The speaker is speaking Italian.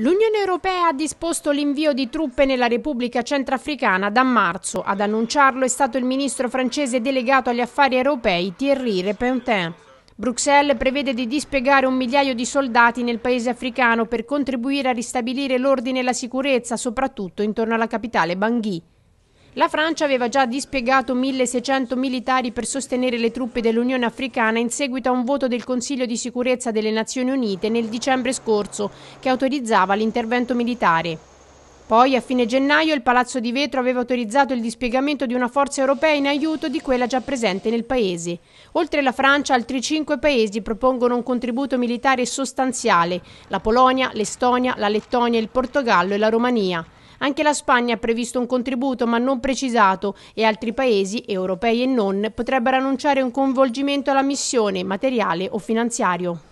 L'Unione Europea ha disposto l'invio di truppe nella Repubblica Centrafricana da marzo. Ad annunciarlo è stato il ministro francese delegato agli affari europei Thierry Repentin. Bruxelles prevede di dispiegare un migliaio di soldati nel paese africano per contribuire a ristabilire l'ordine e la sicurezza, soprattutto intorno alla capitale Bangui. La Francia aveva già dispiegato 1600 militari per sostenere le truppe dell'Unione Africana in seguito a un voto del Consiglio di sicurezza delle Nazioni Unite nel dicembre scorso che autorizzava l'intervento militare. Poi a fine gennaio il Palazzo di Vetro aveva autorizzato il dispiegamento di una forza europea in aiuto di quella già presente nel paese. Oltre la Francia altri cinque paesi propongono un contributo militare sostanziale, la Polonia, l'Estonia, la Lettonia, il Portogallo e la Romania. Anche la Spagna ha previsto un contributo ma non precisato e altri paesi, europei e non, potrebbero annunciare un coinvolgimento alla missione, materiale o finanziario.